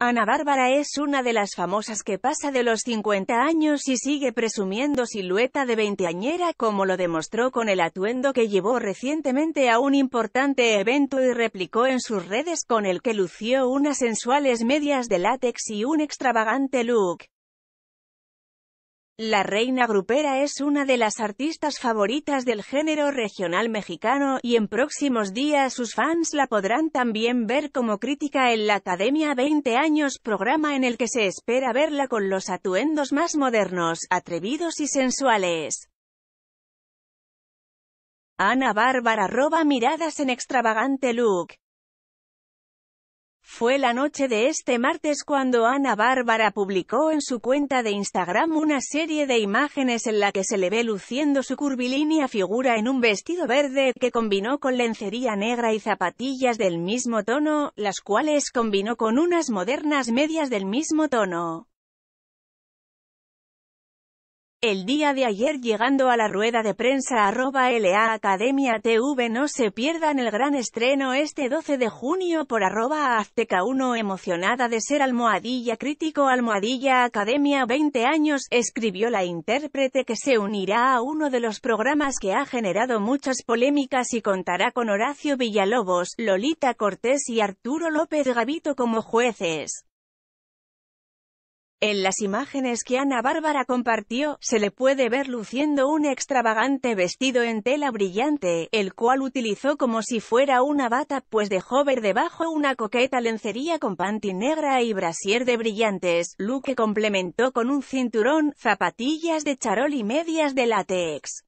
Ana Bárbara es una de las famosas que pasa de los 50 años y sigue presumiendo silueta de veinteañera, como lo demostró con el atuendo que llevó recientemente a un importante evento y replicó en sus redes con el que lució unas sensuales medias de látex y un extravagante look. La Reina Grupera es una de las artistas favoritas del género regional mexicano, y en próximos días sus fans la podrán también ver como crítica en la Academia 20 años, programa en el que se espera verla con los atuendos más modernos, atrevidos y sensuales. Ana Bárbara roba miradas en extravagante look. Fue la noche de este martes cuando Ana Bárbara publicó en su cuenta de Instagram una serie de imágenes en la que se le ve luciendo su curvilínea figura en un vestido verde, que combinó con lencería negra y zapatillas del mismo tono, las cuales combinó con unas modernas medias del mismo tono. El día de ayer llegando a la rueda de prensa arroba LA Academia TV no se pierdan el gran estreno este 12 de junio por arroba Azteca 1 emocionada de ser almohadilla crítico almohadilla Academia 20 años, escribió la intérprete que se unirá a uno de los programas que ha generado muchas polémicas y contará con Horacio Villalobos, Lolita Cortés y Arturo López Gavito como jueces. En las imágenes que Ana Bárbara compartió, se le puede ver luciendo un extravagante vestido en tela brillante, el cual utilizó como si fuera una bata, pues dejó ver debajo una coqueta lencería con panty negra y brasier de brillantes, look que complementó con un cinturón, zapatillas de charol y medias de látex.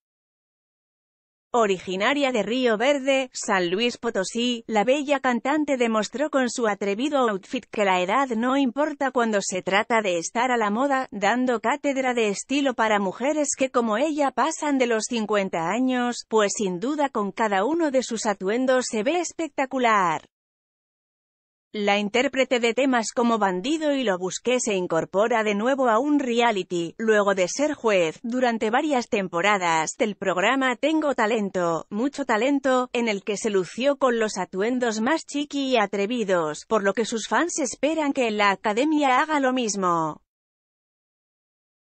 Originaria de Río Verde, San Luis Potosí, la bella cantante demostró con su atrevido outfit que la edad no importa cuando se trata de estar a la moda, dando cátedra de estilo para mujeres que como ella pasan de los 50 años, pues sin duda con cada uno de sus atuendos se ve espectacular. La intérprete de temas como Bandido y Lo Busqué se incorpora de nuevo a un reality, luego de ser juez, durante varias temporadas, del programa Tengo Talento, Mucho Talento, en el que se lució con los atuendos más chiqui y atrevidos, por lo que sus fans esperan que la academia haga lo mismo.